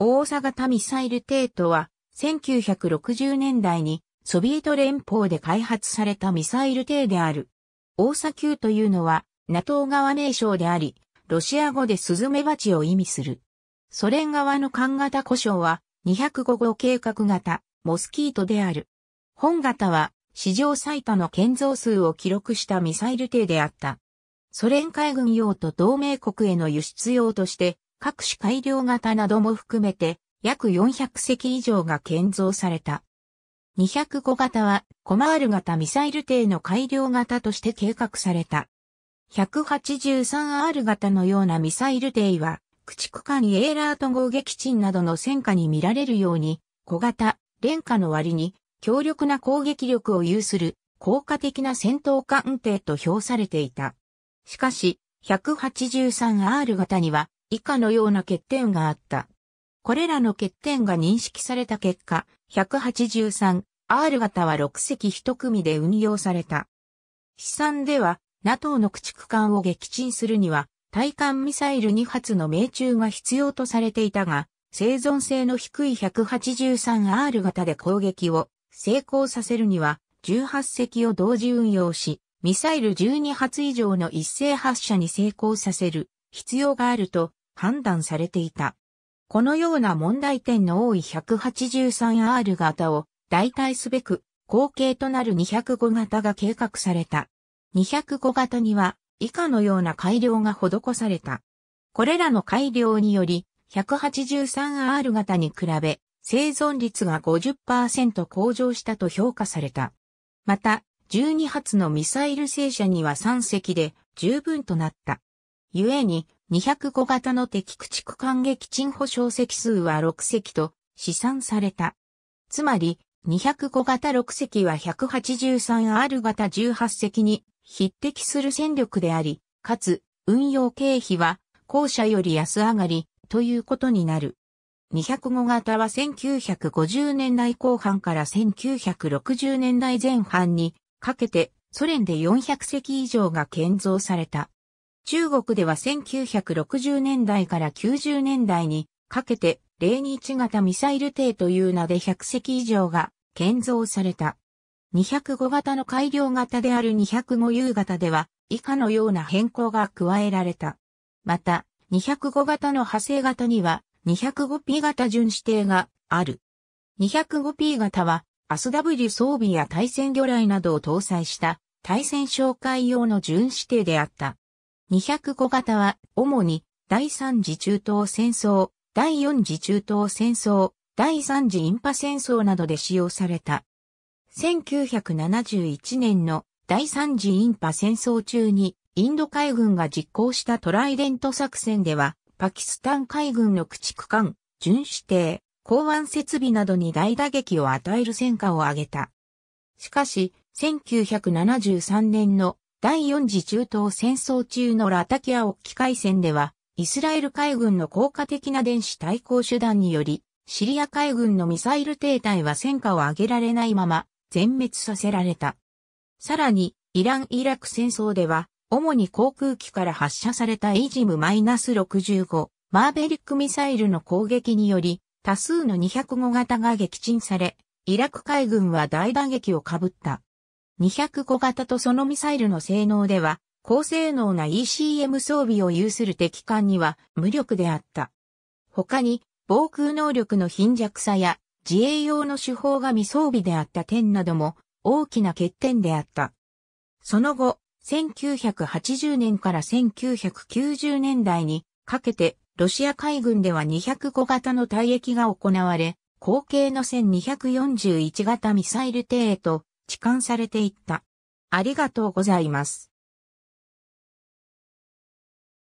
大阪型ミサイル艇とは、1960年代にソビエト連邦で開発されたミサイル艇である。大阪級というのは、NATO 側名称であり、ロシア語でスズメバチを意味する。ソ連側の艦型故障は、205号計画型、モスキートである。本型は、史上最多の建造数を記録したミサイル艇であった。ソ連海軍用と同盟国への輸出用として、各種改良型なども含めて約400隻以上が建造された。205型はコマール型ミサイル艇の改良型として計画された。183R 型のようなミサイル艇は駆逐艦エーラート号撃沈などの戦火に見られるように小型、廉価の割に強力な攻撃力を有する効果的な戦闘艦艇と評されていた。しかし、183R 型には以下のような欠点があった。これらの欠点が認識された結果、183R 型は6隻1組で運用された。試算では、NATO の駆逐艦を撃沈するには、対艦ミサイル2発の命中が必要とされていたが、生存性の低い 183R 型で攻撃を成功させるには、18隻を同時運用し、ミサイル12発以上の一斉発射に成功させる必要があると判断されていた。このような問題点の多い 183R 型を代替すべく、後継となる205型が計画された。205型には以下のような改良が施された。これらの改良により、183R 型に比べ、生存率が50%向上したと評価された。また、12発のミサイル戦車には3隻で十分となった。ゆえに、205型の敵駆逐艦撃沈保障席数は6隻と試算された。つまり、205型6隻は 183R 型18隻に匹敵する戦力であり、かつ、運用経費は、後者より安上がり、ということになる。205型は1950年代後半から1960年代前半にかけてソ連で400隻以上が建造された。中国では1960年代から90年代にかけて021型ミサイル艇という名で100隻以上が建造された。205型の改良型である205 U 型では以下のような変更が加えられた。また、205型の派生型には 205P 型巡視艇がある。205P 型は ASW 装備や対戦魚雷などを搭載した対戦哨戒用の巡視艇であった。205型は、主に、第3次中東戦争、第4次中東戦争、第3次インパ戦争などで使用された。1971年の第3次インパ戦争中に、インド海軍が実行したトライデント作戦では、パキスタン海軍の駆逐艦、巡視艇、港湾設備などに大打撃を与える戦果を挙げた。しかし、1973年の第4次中東戦争中のラタキア沖海戦では、イスラエル海軍の効果的な電子対抗手段により、シリア海軍のミサイル停滞は戦果を上げられないまま、全滅させられた。さらに、イラン・イラク戦争では、主に航空機から発射されたイジム -65、マーベリックミサイルの攻撃により、多数の205型が撃沈され、イラク海軍は大打撃をかぶった。205型とそのミサイルの性能では、高性能な ECM 装備を有する敵艦には無力であった。他に、防空能力の貧弱さや自衛用の手法が未装備であった点なども大きな欠点であった。その後、1980年から1990年代にかけてロシア海軍では205型の退役が行われ、後継の1241型ミサイル艇へと痴漢されていった。ありがとうございます。